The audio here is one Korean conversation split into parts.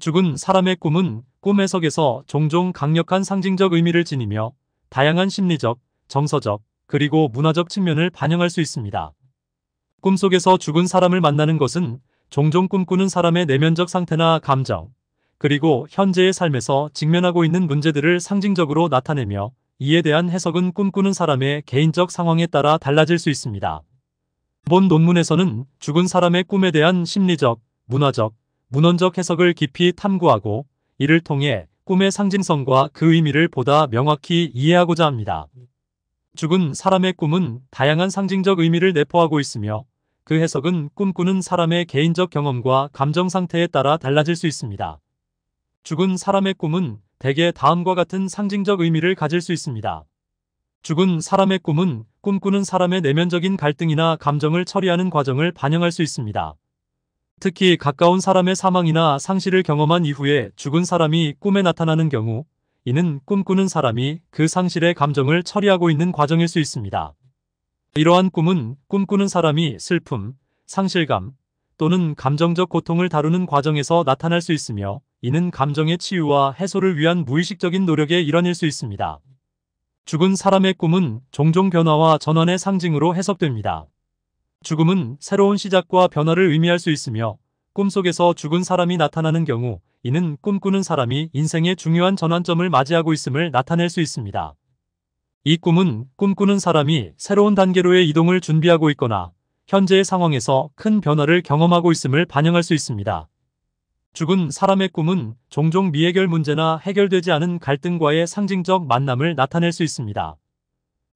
죽은 사람의 꿈은 꿈 해석에서 종종 강력한 상징적 의미를 지니며 다양한 심리적, 정서적, 그리고 문화적 측면을 반영할 수 있습니다. 꿈속에서 죽은 사람을 만나는 것은 종종 꿈꾸는 사람의 내면적 상태나 감정, 그리고 현재의 삶에서 직면하고 있는 문제들을 상징적으로 나타내며 이에 대한 해석은 꿈꾸는 사람의 개인적 상황에 따라 달라질 수 있습니다. 본 논문에서는 죽은 사람의 꿈에 대한 심리적, 문화적, 문헌적 해석을 깊이 탐구하고 이를 통해 꿈의 상징성과 그 의미를 보다 명확히 이해하고자 합니다. 죽은 사람의 꿈은 다양한 상징적 의미를 내포하고 있으며 그 해석은 꿈꾸는 사람의 개인적 경험과 감정 상태에 따라 달라질 수 있습니다. 죽은 사람의 꿈은 대개 다음과 같은 상징적 의미를 가질 수 있습니다. 죽은 사람의 꿈은 꿈꾸는 사람의 내면적인 갈등이나 감정을 처리하는 과정을 반영할 수 있습니다. 특히 가까운 사람의 사망이나 상실을 경험한 이후에 죽은 사람이 꿈에 나타나는 경우 이는 꿈꾸는 사람이 그 상실의 감정을 처리하고 있는 과정일 수 있습니다. 이러한 꿈은 꿈꾸는 사람이 슬픔, 상실감 또는 감정적 고통을 다루는 과정에서 나타날 수 있으며 이는 감정의 치유와 해소를 위한 무의식적인 노력의 일환일 수 있습니다. 죽은 사람의 꿈은 종종 변화와 전환의 상징으로 해석됩니다. 죽음은 새로운 시작과 변화를 의미할 수 있으며 꿈속에서 죽은 사람이 나타나는 경우 이는 꿈꾸는 사람이 인생의 중요한 전환점을 맞이하고 있음을 나타낼 수 있습니다. 이 꿈은 꿈꾸는 사람이 새로운 단계로의 이동을 준비하고 있거나 현재의 상황에서 큰 변화를 경험하고 있음을 반영할 수 있습니다. 죽은 사람의 꿈은 종종 미해결 문제나 해결되지 않은 갈등과의 상징적 만남을 나타낼 수 있습니다.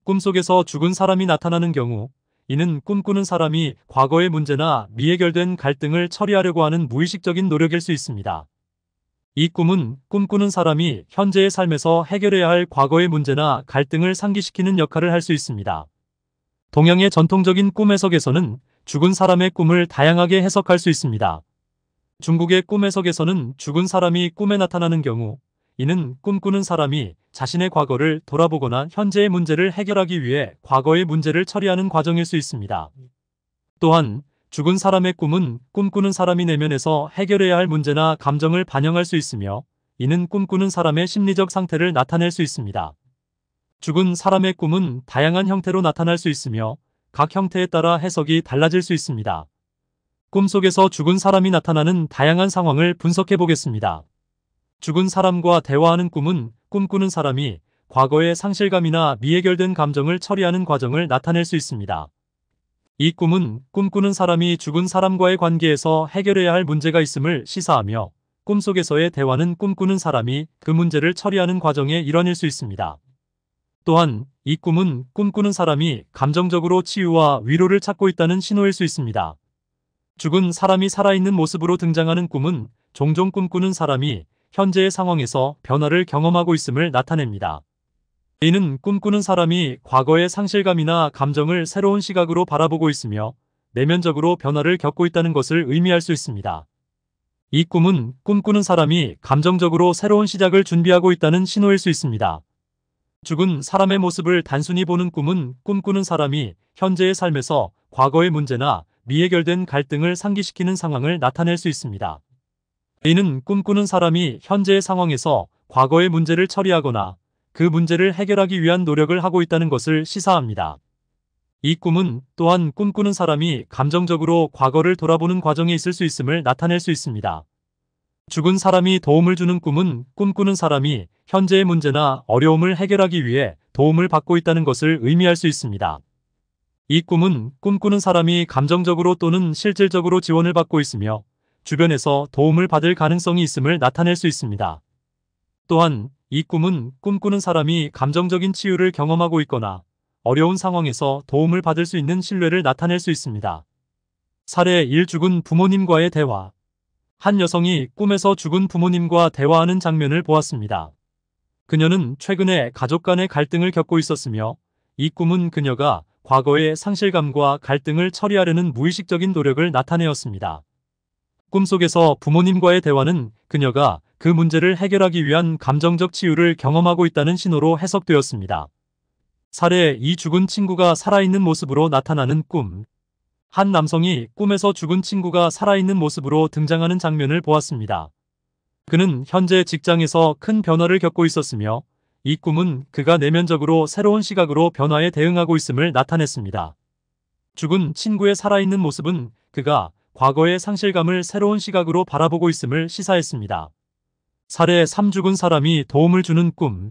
꿈속에서 죽은 사람이 나타나는 경우 이는 꿈꾸는 사람이 과거의 문제나 미해결된 갈등을 처리하려고 하는 무의식적인 노력일 수 있습니다. 이 꿈은 꿈꾸는 사람이 현재의 삶에서 해결해야 할 과거의 문제나 갈등을 상기시키는 역할을 할 수 있습니다. 동양의 전통적인 꿈 해석에서는 죽은 사람의 꿈을 다양하게 해석할 수 있습니다. 중국의 꿈 해석에서는 죽은 사람이 꿈에 나타나는 경우 이는 꿈꾸는 사람이 자신의 과거를 돌아보거나 현재의 문제를 해결하기 위해 과거의 문제를 처리하는 과정일 수 있습니다. 또한 죽은 사람의 꿈은 꿈꾸는 사람이 내면에서 해결해야 할 문제나 감정을 반영할 수 있으며 이는 꿈꾸는 사람의 심리적 상태를 나타낼 수 있습니다. 죽은 사람의 꿈은 다양한 형태로 나타날 수 있으며 각 형태에 따라 해석이 달라질 수 있습니다. 꿈속에서 죽은 사람이 나타나는 다양한 상황을 분석해 보겠습니다. 죽은 사람과 대화하는 꿈은 꿈꾸는 사람이 과거의 상실감이나 미해결된 감정을 처리하는 과정을 나타낼 수 있습니다. 이 꿈은 꿈꾸는 사람이 죽은 사람과의 관계에서 해결해야 할 문제가 있음을 시사하며 꿈속에서의 대화는 꿈꾸는 사람이 그 문제를 처리하는 과정의 일환일 수 있습니다. 또한 이 꿈은 꿈꾸는 사람이 감정적으로 치유와 위로를 찾고 있다는 신호일 수 있습니다. 죽은 사람이 살아있는 모습으로 등장하는 꿈은 종종 꿈꾸는 사람이 현재의 상황에서 변화를 경험하고 있음을 나타냅니다. 이는 꿈꾸는 사람이 과거의 상실감이나 감정을 새로운 시각으로 바라보고 있으며 내면적으로 변화를 겪고 있다는 것을 의미할 수 있습니다. 이 꿈은 꿈꾸는 사람이 감정적으로 새로운 시작을 준비하고 있다는 신호일 수 있습니다. 죽은 사람의 모습을 단순히 보는 꿈은 꿈꾸는 사람이 현재의 삶에서 과거의 문제나 미해결된 갈등을 상기시키는 상황을 나타낼 수 있습니다. 이는 꿈꾸는 사람이 현재의 상황에서 과거의 문제를 처리하거나 그 문제를 해결하기 위한 노력을 하고 있다는 것을 시사합니다. 이 꿈은 또한 꿈꾸는 사람이 감정적으로 과거를 돌아보는 과정에 있을 수 있음을 나타낼 수 있습니다. 죽은 사람이 도움을 주는 꿈은 꿈꾸는 사람이 현재의 문제나 어려움을 해결하기 위해 도움을 받고 있다는 것을 의미할 수 있습니다. 이 꿈은 꿈꾸는 사람이 감정적으로 또는 실질적으로 지원을 받고 있으며 주변에서 도움을 받을 가능성이 있음을 나타낼 수 있습니다. 또한 이 꿈은 꿈꾸는 사람이 감정적인 치유를 경험하고 있거나 어려운 상황에서 도움을 받을 수 있는 신뢰를 나타낼 수 있습니다. 사례 1 죽은 부모님과의 대화 한 여성이 꿈에서 죽은 부모님과 대화하는 장면을 보았습니다. 그녀는 최근에 가족 간의 갈등을 겪고 있었으며 이 꿈은 그녀가 과거의 상실감과 갈등을 처리하려는 무의식적인 노력을 나타내었습니다. 꿈속에서 부모님과의 대화는 그녀가 그 문제를 해결하기 위한 감정적 치유를 경험하고 있다는 신호로 해석되었습니다. 사례 이 죽은 친구가 살아있는 모습으로 나타나는 꿈. 한 남성이 꿈에서 죽은 친구가 살아있는 모습으로 등장하는 장면을 보았습니다. 그는 현재 직장에서 큰 변화를 겪고 있었으며 이 꿈은 그가 내면적으로 새로운 시각으로 변화에 대응하고 있음을 나타냈습니다. 죽은 친구의 살아있는 모습은 그가 과거의 상실감을 새로운 시각으로 바라보고 있음을 시사했습니다. 사례 3 죽은 사람이 도움을 주는 꿈.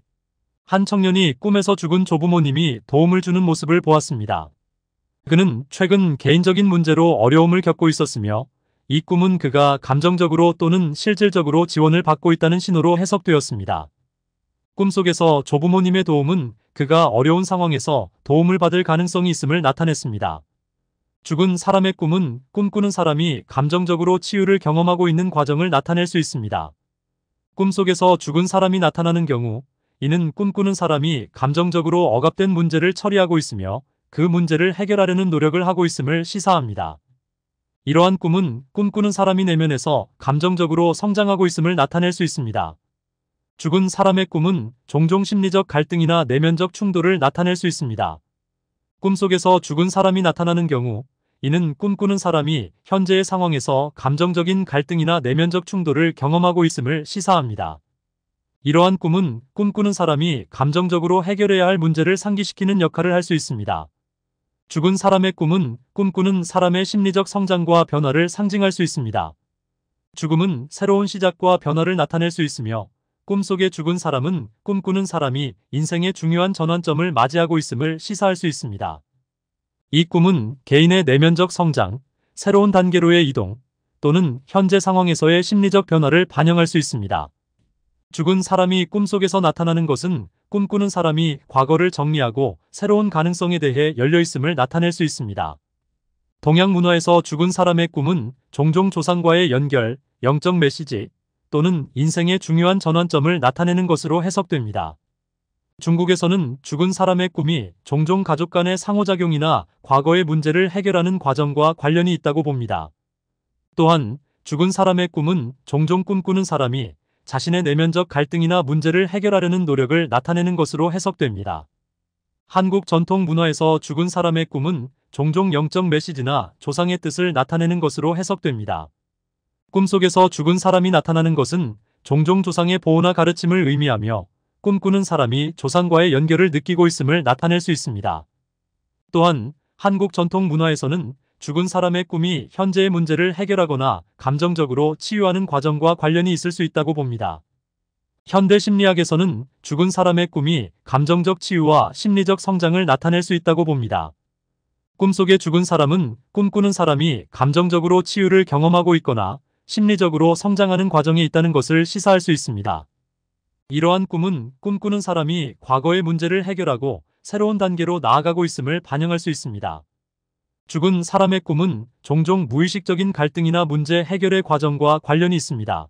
한 청년이 꿈에서 죽은 조부모님이 도움을 주는 모습을 보았습니다. 그는 최근 개인적인 문제로 어려움을 겪고 있었으며 이 꿈은 그가 감정적으로 또는 실질적으로 지원을 받고 있다는 신호로 해석되었습니다. 꿈속에서 조부모님의 도움은 그가 어려운 상황에서 도움을 받을 가능성이 있음을 나타냈습니다. 죽은 사람의 꿈은 꿈꾸는 사람이 감정적으로 치유를 경험하고 있는 과정을 나타낼 수 있습니다. 꿈속에서 죽은 사람이 나타나는 경우 이는 꿈꾸는 사람이 감정적으로 억압된 문제를 처리하고 있으며 그 문제를 해결하려는 노력을 하고 있음을 시사합니다. 이러한 꿈은 꿈꾸는 사람이 내면에서 감정적으로 성장하고 있음을 나타낼 수 있습니다. 죽은 사람의 꿈은 종종 심리적 갈등이나 내면적 충돌을 나타낼 수 있습니다. 꿈속에서 죽은 사람이 나타나는 경우 이는 꿈꾸는 사람이 현재의 상황에서 감정적인 갈등이나 내면적 충돌을 경험하고 있음을 시사합니다. 이러한 꿈은 꿈꾸는 사람이 감정적으로 해결해야 할 문제를 상기시키는 역할을 할 수 있습니다. 죽은 사람의 꿈은 꿈꾸는 사람의 심리적 성장과 변화를 상징할 수 있습니다. 죽음은 새로운 시작과 변화를 나타낼 수 있으며 꿈속에 죽은 사람은 꿈꾸는 사람이 인생의 중요한 전환점을 맞이하고 있음을 시사할 수 있습니다. 이 꿈은 개인의 내면적 성장, 새로운 단계로의 이동, 또는 현재 상황에서의 심리적 변화를 반영할 수 있습니다. 죽은 사람이 꿈속에서 나타나는 것은 꿈꾸는 사람이 과거를 정리하고 새로운 가능성에 대해 열려있음을 나타낼 수 있습니다. 동양 문화에서 죽은 사람의 꿈은 종종 조상과의 연결, 영적 메시지, 또는 인생의 중요한 전환점을 나타내는 것으로 해석됩니다. 중국에서는 죽은 사람의 꿈이 종종 가족 간의 상호작용이나 과거의 문제를 해결하는 과정과 관련이 있다고 봅니다. 또한 죽은 사람의 꿈은 종종 꿈꾸는 사람이 자신의 내면적 갈등이나 문제를 해결하려는 노력을 나타내는 것으로 해석됩니다. 한국 전통 문화에서 죽은 사람의 꿈은 종종 영적 메시지나 조상의 뜻을 나타내는 것으로 해석됩니다. 꿈속에서 죽은 사람이 나타나는 것은 종종 조상의 보호나 가르침을 의미하며 꿈꾸는 사람이 조상과의 연결을 느끼고 있음을 나타낼 수 있습니다. 또한 한국 전통 문화에서는 죽은 사람의 꿈이 현재의 문제를 해결하거나 감정적으로 치유하는 과정과 관련이 있을 수 있다고 봅니다. 현대 심리학에서는 죽은 사람의 꿈이 감정적 치유와 심리적 성장을 나타낼 수 있다고 봅니다. 꿈속에 죽은 사람은 꿈꾸는 사람이 감정적으로 치유를 경험하고 있거나 심리적으로 성장하는 과정이 있다는 것을 시사할 수 있습니다. 이러한 꿈은 꿈꾸는 사람이 과거의 문제를 해결하고 새로운 단계로 나아가고 있음을 반영할 수 있습니다. 죽은 사람의 꿈은 종종 무의식적인 갈등이나 문제 해결의 과정과 관련이 있습니다.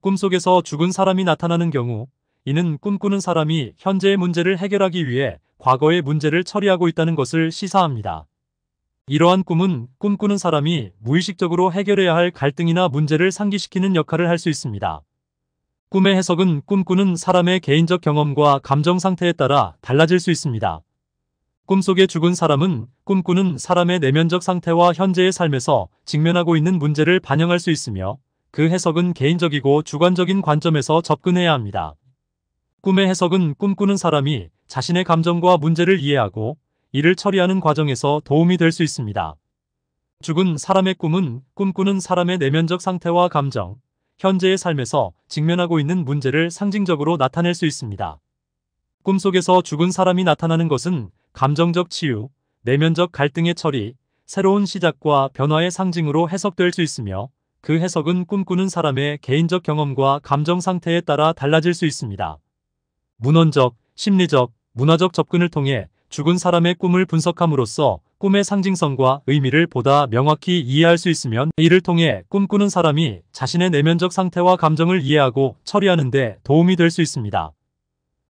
꿈속에서 죽은 사람이 나타나는 경우 이는 꿈꾸는 사람이 현재의 문제를 해결하기 위해 과거의 문제를 처리하고 있다는 것을 시사합니다. 이러한 꿈은 꿈꾸는 사람이 무의식적으로 해결해야 할 갈등이나 문제를 상기시키는 역할을 할 수 있습니다. 꿈의 해석은 꿈꾸는 사람의 개인적 경험과 감정 상태에 따라 달라질 수 있습니다. 꿈속에 죽은 사람은 꿈꾸는 사람의 내면적 상태와 현재의 삶에서 직면하고 있는 문제를 반영할 수 있으며 그 해석은 개인적이고 주관적인 관점에서 접근해야 합니다. 꿈의 해석은 꿈꾸는 사람이 자신의 감정과 문제를 이해하고 이를 처리하는 과정에서 도움이 될 수 있습니다. 죽은 사람의 꿈은 꿈꾸는 사람의 내면적 상태와 감정, 현재의 삶에서 직면하고 있는 문제를 상징적으로 나타낼 수 있습니다. 꿈속에서 죽은 사람이 나타나는 것은 감정적 치유, 내면적 갈등의 처리, 새로운 시작과 변화의 상징으로 해석될 수 있으며 그 해석은 꿈꾸는 사람의 개인적 경험과 감정 상태에 따라 달라질 수 있습니다. 문헌적, 심리적, 문화적 접근을 통해 죽은 사람의 꿈을 분석함으로써 꿈의 상징성과 의미를 보다 명확히 이해할 수 있으면 이를 통해 꿈꾸는 사람이 자신의 내면적 상태와 감정을 이해하고 처리하는 데 도움이 될 수 있습니다.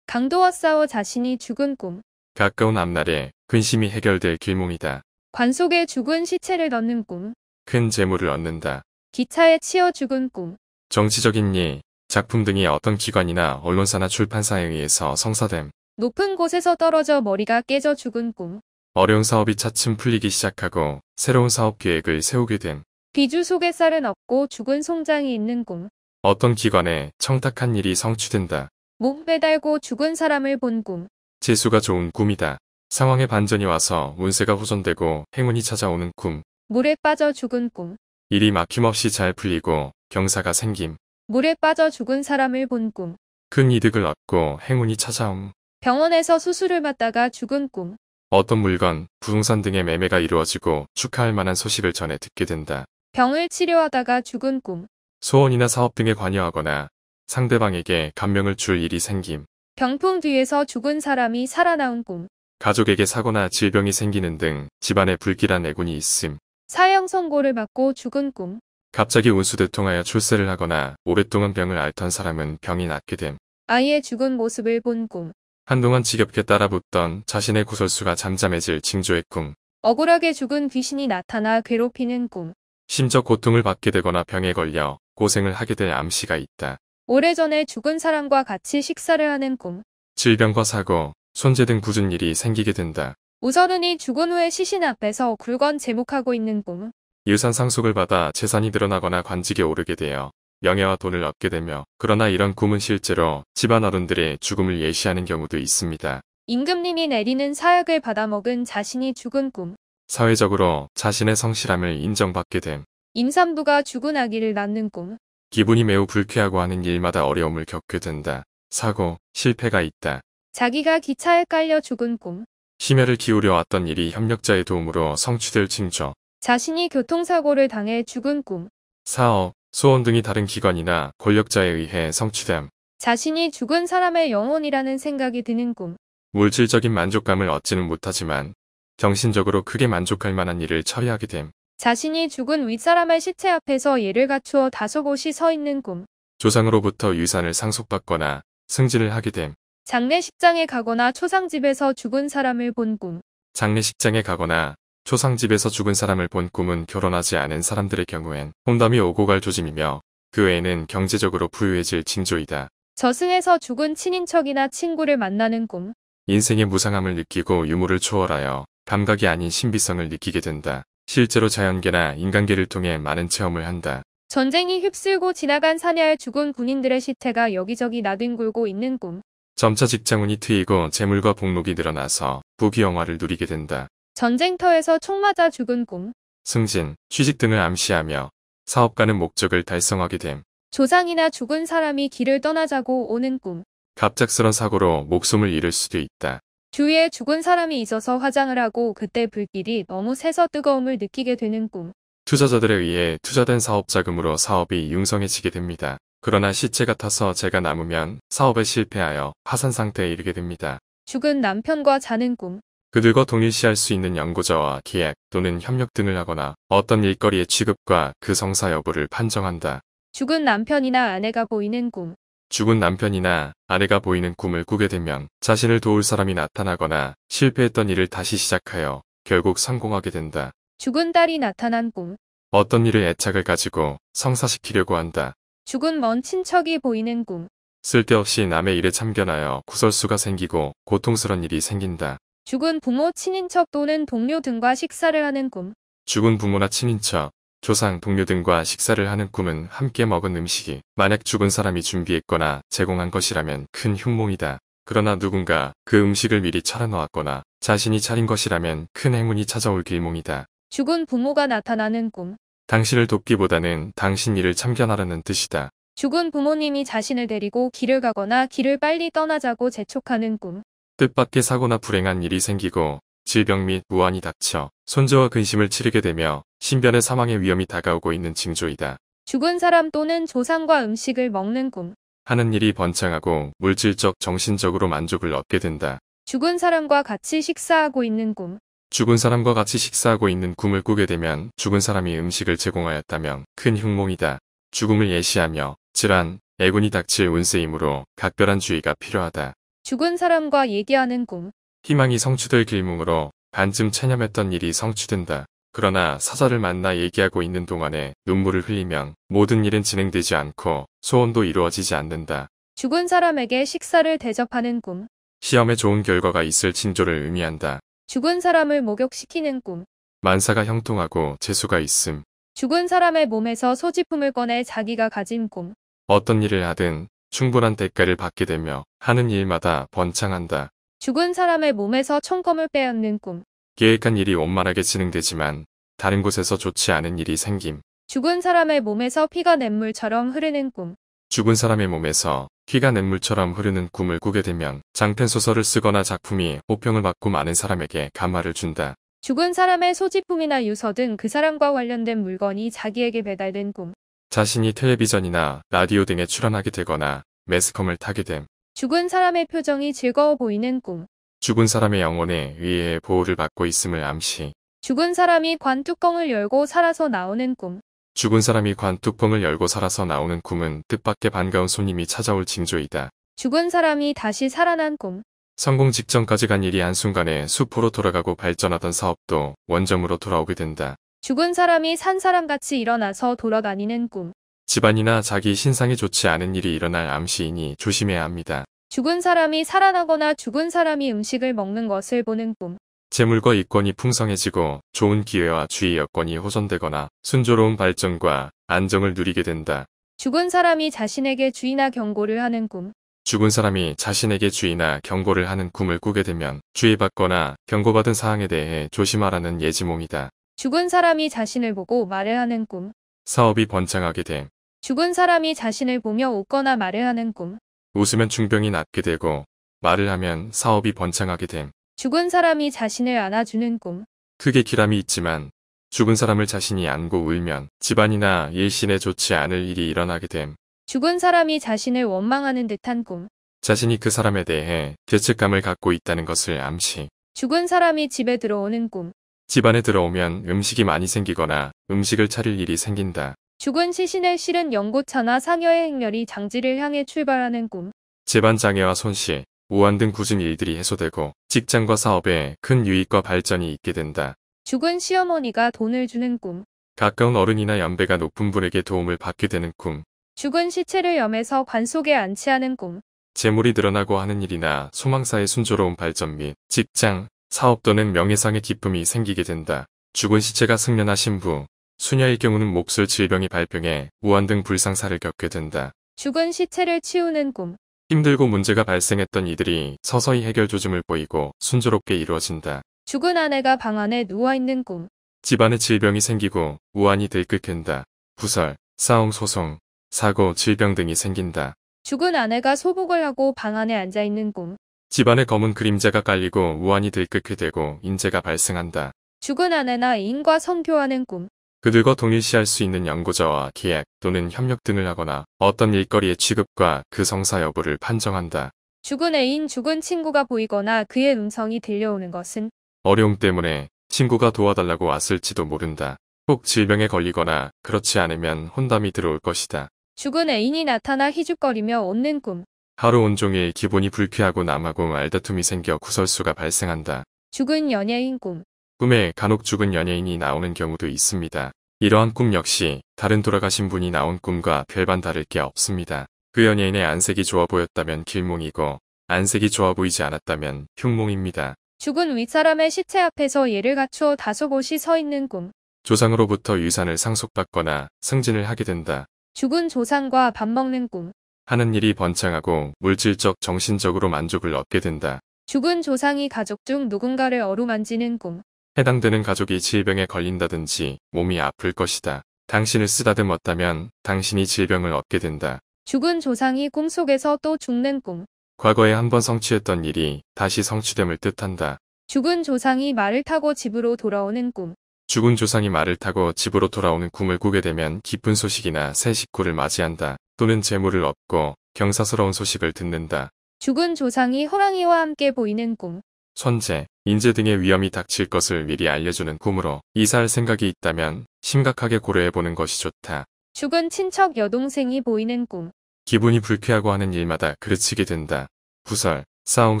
강도와 싸워 자신이 죽은 꿈. 가까운 앞날에 근심이 해결될 길몽이다. 관 속에 죽은 시체를 넣는 꿈. 큰 재물을 얻는다. 기차에 치여 죽은 꿈. 정치적인 일, 작품 등이 어떤 기관이나 언론사나 출판사에 의해서 성사됨. 높은 곳에서 떨어져 머리가 깨져 죽은 꿈. 어려운 사업이 차츰 풀리기 시작하고 새로운 사업 계획을 세우게 된 비주 속에 쌀은 없고 죽은 송장이 있는 꿈. 어떤 기관에 청탁한 일이 성취된다. 목 매달고 죽은 사람을 본 꿈. 재수가 좋은 꿈이다. 상황의 반전이 와서 운세가 호전되고 행운이 찾아오는 꿈. 물에 빠져 죽은 꿈. 일이 막힘없이 잘 풀리고 경사가 생김. 물에 빠져 죽은 사람을 본 꿈. 큰 이득을 얻고 행운이 찾아옴. 병원에서 수술을 받다가 죽은 꿈. 어떤 물건, 부동산 등의 매매가 이루어지고 축하할 만한 소식을 전해 듣게 된다. 병을 치료하다가 죽은 꿈. 소원이나 사업 등에 관여하거나 상대방에게 감명을 줄 일이 생김. 병풍 뒤에서 죽은 사람이 살아나온 꿈. 가족에게 사고나 질병이 생기는 등 집안에 불길한 애군이 있음. 사형 선고를 받고 죽은 꿈. 갑자기 운수대통하여 출세를 하거나 오랫동안 병을 앓던 사람은 병이 낫게 됨. 아이의 죽은 모습을 본 꿈. 한동안 지겹게 따라붙던 자신의 구설수가 잠잠해질 징조의 꿈. 억울하게 죽은 귀신이 나타나 괴롭히는 꿈. 심적 고통을 받게 되거나 병에 걸려 고생을 하게 될 암시가 있다. 오래전에 죽은 사람과 같이 식사를 하는 꿈. 질병과 사고, 손재 등 굳은 일이 생기게 된다. 우선은이 죽은 후에 시신 앞에서 굴건 제목하고 있는 꿈. 유산 상속을 받아 재산이 늘어나거나 관직에 오르게 되어 명예와 돈을 얻게 되며 그러나 이런 꿈은 실제로 집안 어른들의 죽음을 예시하는 경우도 있습니다. 임금님이 내리는 사역을 받아먹은 자신이 죽은 꿈. 사회적으로 자신의 성실함을 인정받게 됨. 임산부가 죽은 아기를 낳는 꿈. 기분이 매우 불쾌하고 하는 일마다 어려움을 겪게 된다. 사고, 실패가 있다. 자기가 기차에 깔려 죽은 꿈. 심혈을 기울여 왔던 일이 협력자의 도움으로 성취될 징조. 자신이 교통사고를 당해 죽은 꿈. 사업, 소원 등이 다른 기관이나 권력자에 의해 성취됨. 자신이 죽은 사람의 영혼이라는 생각이 드는 꿈. 물질적인 만족감을 얻지는 못하지만 정신적으로 크게 만족할 만한 일을 처리하게 됨. 자신이 죽은 윗사람의 시체 앞에서 예를 갖추어 다소 곳이 서 있는 꿈. 조상으로부터 유산을 상속받거나 승진을 하게 됨. 장례식장에 가거나 초상집에서 죽은 사람을 본 꿈. 장례식장에 가거나 초상집에서 죽은 사람을 본 꿈은 결혼하지 않은 사람들의 경우엔 혼담이 오고 갈 조짐이며 그 외에는 경제적으로 부유해질 징조이다. 저승에서 죽은 친인척이나 친구를 만나는 꿈. 인생의 무상함을 느끼고 유물을 초월하여 감각이 아닌 신비성을 느끼게 된다. 실제로 자연계나 인간계를 통해 많은 체험을 한다. 전쟁이 휩쓸고 지나간 사냐에 죽은 군인들의 시태가 여기저기 나뒹굴고 있는 꿈. 점차 직장운이 트이고 재물과 복록이 늘어나서 부귀영화를 누리게 된다. 전쟁터에서 총 맞아 죽은 꿈, 승진, 취직 등을 암시하며 사업가는 목적을 달성하게 됨. 조상이나 죽은 사람이 길을 떠나자고 오는 꿈, 갑작스런 사고로 목숨을 잃을 수도 있다. 주위에 죽은 사람이 있어서 화장을 하고 그때 불길이 너무 새서 뜨거움을 느끼게 되는 꿈, 투자자들에 의해 투자된 사업 자금으로 사업이 융성해지게 됩니다. 그러나 시체같아서제가 남으면 사업에 실패하여 파산 상태에 이르게 됩니다. 죽은 남편과 자는 꿈, 그들과 동일시할 수 있는 연고자와 계약 또는 협력 등을 하거나 어떤 일거리의 취급과 그 성사 여부를 판정한다. 죽은 남편이나 아내가 보이는 꿈. 죽은 남편이나 아내가 보이는 꿈을 꾸게 되면 자신을 도울 사람이 나타나거나 실패했던 일을 다시 시작하여 결국 성공하게 된다. 죽은 딸이 나타난 꿈. 어떤 일을 애착을 가지고 성사시키려고 한다. 죽은 먼 친척이 보이는 꿈. 쓸데없이 남의 일에 참견하여 구설수가 생기고 고통스런 일이 생긴다. 죽은 부모, 친인척 또는 동료 등과 식사를 하는 꿈. 죽은 부모나 친인척, 조상, 동료 등과 식사를 하는 꿈은 함께 먹은 음식이 만약 죽은 사람이 준비했거나 제공한 것이라면 큰 흉몽이다. 그러나 누군가 그 음식을 미리 차려놓았거나 자신이 차린 것이라면 큰 행운이 찾아올 길몽이다. 죽은 부모가 나타나는 꿈. 당신을 돕기보다는 당신 일을 참견하라는 뜻이다. 죽은 부모님이 자신을 데리고 길을 가거나 길을 빨리 떠나자고 재촉하는 꿈. 뜻밖의 사고나 불행한 일이 생기고 질병 및 우환이 닥쳐 손저와 근심을 치르게 되며 신변의 사망의 위험이 다가오고 있는 징조이다. 죽은 사람 또는 조상과 음식을 먹는 꿈. 하는 일이 번창하고 물질적 정신적으로 만족을 얻게 된다. 죽은 사람과 같이 식사하고 있는 꿈. 죽은 사람과 같이 식사하고 있는 꿈을 꾸게 되면 죽은 사람이 음식을 제공하였다면 큰 흉몽이다. 죽음을 예시하며 질환, 애군이 닥칠 운세이므로 각별한 주의가 필요하다. 죽은 사람과 얘기하는 꿈. 희망이 성취될 길몽으로 반쯤 체념했던 일이 성취된다. 그러나 사자를 만나 얘기하고 있는 동안에 눈물을 흘리면 모든 일은 진행되지 않고 소원도 이루어지지 않는다. 죽은 사람에게 식사를 대접하는 꿈. 시험에 좋은 결과가 있을 징조를 의미한다. 죽은 사람을 목욕시키는 꿈. 만사가 형통하고 재수가 있음. 죽은 사람의 몸에서 소지품을 꺼내 자기가 가진 꿈. 어떤 일을 하든 충분한 대가를 받게 되며 하는 일마다 번창한다. 죽은 사람의 몸에서 총검을 빼앗는 꿈. 계획한 일이 원만하게 진행되지만 다른 곳에서 좋지 않은 일이 생김. 죽은 사람의 몸에서 피가 냇물처럼 흐르는 꿈. 죽은 사람의 몸에서 피가 냇물처럼 흐르는 꿈을 꾸게 되면 장편 소설을 쓰거나 작품이 호평을 받고 많은 사람에게 감화를 준다. 죽은 사람의 소지품이나 유서 등 그 사람과 관련된 물건이 자기에게 배달된 꿈. 자신이 텔레비전이나 라디오 등에 출연하게 되거나 매스컴을 타게 됨. 죽은 사람의 표정이 즐거워 보이는 꿈. 죽은 사람의 영혼에 의해 보호를 받고 있음을 암시. 죽은 사람이 관뚜껑을 열고 살아서 나오는 꿈. 죽은 사람이 관뚜껑을 열고 살아서 나오는 꿈은 뜻밖의 반가운 손님이 찾아올 징조이다. 죽은 사람이 다시 살아난 꿈. 성공 직전까지 간 일이 한순간에 수포로 돌아가고 발전하던 사업도 원점으로 돌아오게 된다. 죽은 사람이 산 사람같이 일어나서 돌아다니는 꿈. 집안이나 자기 신상에 좋지 않은 일이 일어날 암시이니 조심해야 합니다. 죽은 사람이 살아나거나 죽은 사람이 음식을 먹는 것을 보는 꿈. 재물과 이권이 풍성해지고 좋은 기회와 주의 여건이 호전되거나 순조로운 발전과 안정을 누리게 된다. 죽은 사람이 자신에게 주의나 경고를 하는 꿈. 죽은 사람이 자신에게 주의나 경고를 하는 꿈을 꾸게 되면 주의받거나 경고받은 사항에 대해 조심하라는 예지몽이다. 죽은 사람이 자신을 보고 말을 하는 꿈. 사업이 번창하게 됨. 죽은 사람이 자신을 보며 웃거나 말을 하는 꿈. 웃으면 중병이 낫게 되고 말을 하면 사업이 번창하게 됨. 죽은 사람이 자신을 안아주는 꿈. 크게 기람이 있지만 죽은 사람을 자신이 안고 울면 집안이나 일신에 좋지 않을 일이 일어나게 됨. 죽은 사람이 자신을 원망하는 듯한 꿈. 자신이 그 사람에 대해 죄책감을 갖고 있다는 것을 암시. 죽은 사람이 집에 들어오는 꿈. 집안에 들어오면 음식이 많이 생기거나 음식을 차릴 일이 생긴다. 죽은 시신을 실은 연고차나 상여의 행렬이 장지를 향해 출발하는 꿈. 집안 장애와 손실, 우환 등 굳은 일들이 해소되고 직장과 사업에 큰 유익과 발전이 있게 된다. 죽은 시어머니가 돈을 주는 꿈. 가까운 어른이나 연배가 높은 분에게 도움을 받게 되는 꿈. 죽은 시체를 염해서 관 속에 안치하는 꿈. 재물이 늘어나고 하는 일이나 소망사의 순조로운 발전 및 직장, 사업 또는 명예상의 기쁨이 생기게 된다. 죽은 시체가 승면나 신부, 수녀의 경우는 몹쓸 질병이 발병해 우한등 불상사를 겪게 된다. 죽은 시체를 치우는 꿈. 힘들고 문제가 발생했던 이들이 서서히 해결 조짐을 보이고 순조롭게 이루어진다. 죽은 아내가 방 안에 누워있는 꿈. 집안에 질병이 생기고 우환이 들끓는다. 부설, 싸움, 소송, 사고, 질병 등이 생긴다. 죽은 아내가 소복을 하고 방 안에 앉아있는 꿈. 집안에 검은 그림자가 깔리고 우환이 들끓게 되고 인재가 발생한다. 죽은 아내나 인과 성교하는 꿈. 그들과 동일시할 수 있는 연구자와 계약 또는 협력 등을 하거나 어떤 일거리의 취급과 그 성사 여부를 판정한다. 죽은 애인 죽은 친구가 보이거나 그의 음성이 들려오는 것은 어려움 때문에 친구가 도와달라고 왔을지도 모른다. 꼭 질병에 걸리거나 그렇지 않으면 혼담이 들어올 것이다. 죽은 애인이 나타나 희죽거리며 웃는 꿈. 하루 온종일 기분이 불쾌하고 남하고 말다툼이 생겨 구설수가 발생한다. 죽은 연예인 꿈. 꿈에 간혹 죽은 연예인이 나오는 경우도 있습니다. 이러한 꿈 역시 다른 돌아가신 분이 나온 꿈과 별반 다를 게 없습니다. 그 연예인의 안색이 좋아 보였다면 길몽이고 안색이 좋아 보이지 않았다면 흉몽입니다. 죽은 윗사람의 시체 앞에서 예를 갖추어 다소곳이 서 있는 꿈. 조상으로부터 유산을 상속받거나 승진을 하게 된다. 죽은 조상과 밥 먹는 꿈. 하는 일이 번창하고 물질적 정신적으로 만족을 얻게 된다. 죽은 조상이 가족 중 누군가를 어루만지는 꿈. 해당되는 가족이 질병에 걸린다든지 몸이 아플 것이다. 당신을 쓰다듬었다면 당신이 질병을 얻게 된다. 죽은 조상이 꿈속에서 또 죽는 꿈. 과거에 한 번 성취했던 일이 다시 성취됨을 뜻한다. 죽은 조상이 말을 타고 집으로 돌아오는 꿈. 죽은 조상이 말을 타고 집으로 돌아오는 꿈을 꾸게 되면 기쁜 소식이나 새 식구를 맞이한다. 또는 재물을 얻고 경사스러운 소식을 듣는다. 죽은 조상이 호랑이와 함께 보이는 꿈. 천재, 인재 등의 위험이 닥칠 것을 미리 알려주는 꿈으로 이사할 생각이 있다면 심각하게 고려해보는 것이 좋다. 죽은 친척 여동생이 보이는 꿈. 기분이 불쾌하고 하는 일마다 그르치게 된다. 부설, 싸움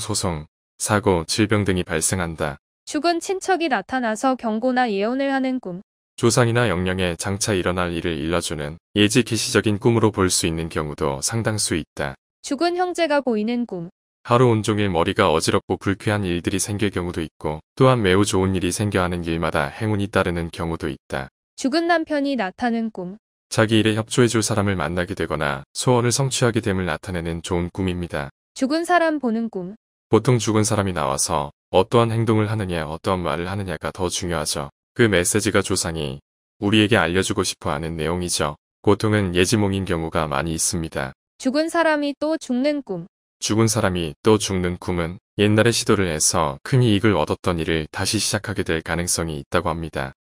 소송, 사고, 질병 등이 발생한다. 죽은 친척이 나타나서 경고나 예언을 하는 꿈. 조상이나 영령에 장차 일어날 일을 일러주는 예지기시적인 꿈으로 볼 수 있는 경우도 상당수 있다. 죽은 형제가 보이는 꿈. 하루 온종일 머리가 어지럽고 불쾌한 일들이 생길 경우도 있고 또한 매우 좋은 일이 생겨 하는 일마다 행운이 따르는 경우도 있다. 죽은 남편이 나타는 꿈. 자기 일에 협조해줄 사람을 만나게 되거나 소원을 성취하게 됨을 나타내는 좋은 꿈입니다. 죽은 사람 보는 꿈. 보통 죽은 사람이 나와서 어떠한 행동을 하느냐 어떠한 말을 하느냐가 더 중요하죠. 그 메시지가 조상이 우리에게 알려주고 싶어 하는 내용이죠. 보통은 예지몽인 경우가 많이 있습니다. 죽은 사람이 또 죽는 꿈. 죽은 사람이 또 죽는 꿈은 옛날에 시도를 해서 큰 이익을 얻었던 일을 다시 시작하게 될 가능성이 있다고 합니다.